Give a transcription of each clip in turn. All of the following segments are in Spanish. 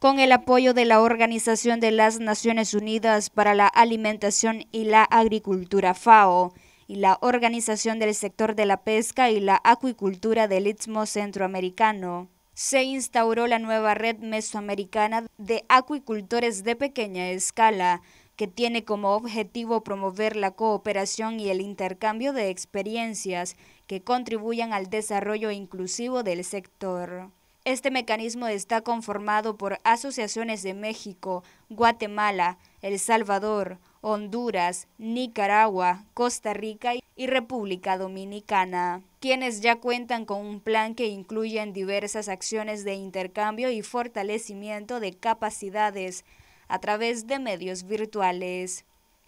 con el apoyo de la Organización de las Naciones Unidas para la Alimentación y la Agricultura FAO y la Organización del Sector de la Pesca y la Acuicultura del Istmo Centroamericano. Se instauró la nueva red mesoamericana de acuicultores de pequeña escala, que tiene como objetivo promover la cooperación y el intercambio de experiencias que contribuyan al desarrollo inclusivo del sector. Este mecanismo está conformado por asociaciones de México, Guatemala, El Salvador, Honduras, Nicaragua, Costa Rica y República Dominicana, quienes ya cuentan con un plan que incluye diversas acciones de intercambio y fortalecimiento de capacidades a través de medios virtuales,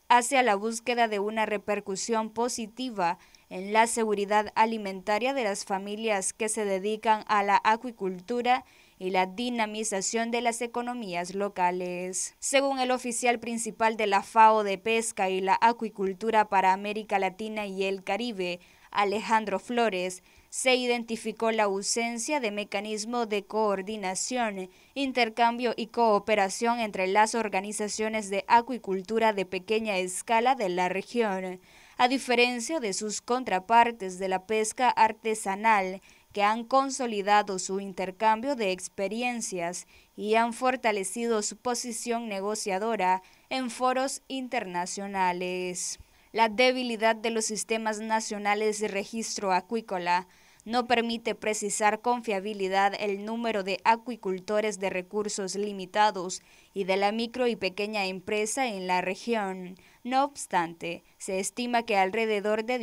hacia la búsqueda de una repercusión positiva en la seguridad alimentaria de las familias que se dedican a la acuicultura y la dinamización de las economías locales. Según el oficial principal de la FAO de Pesca y la Acuicultura para América Latina y el Caribe, Alejandro Flores, se identificó la ausencia de mecanismo de coordinación, intercambio y cooperación entre las organizaciones de acuicultura de pequeña escala de la región a diferencia de sus contrapartes de la pesca artesanal, que han consolidado su intercambio de experiencias y han fortalecido su posición negociadora en foros internacionales. La debilidad de los sistemas nacionales de registro acuícola no permite precisar con fiabilidad el número de acuicultores de recursos limitados y de la micro y pequeña empresa en la región. No obstante, se estima que alrededor de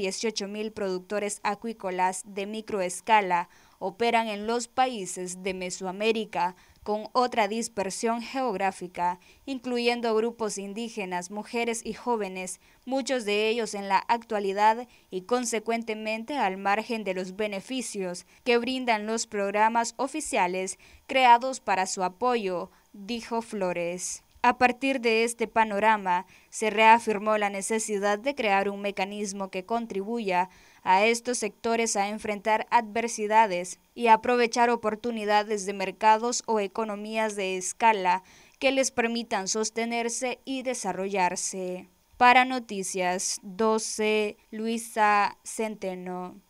mil productores acuícolas de microescala operan en los países de Mesoamérica, con otra dispersión geográfica, incluyendo grupos indígenas, mujeres y jóvenes, muchos de ellos en la actualidad y consecuentemente al margen de los beneficios que brindan los programas oficiales creados para su apoyo, dijo Flores. A partir de este panorama, se reafirmó la necesidad de crear un mecanismo que contribuya a estos sectores a enfrentar adversidades y aprovechar oportunidades de mercados o economías de escala que les permitan sostenerse y desarrollarse. Para Noticias 12, Luisa Centeno.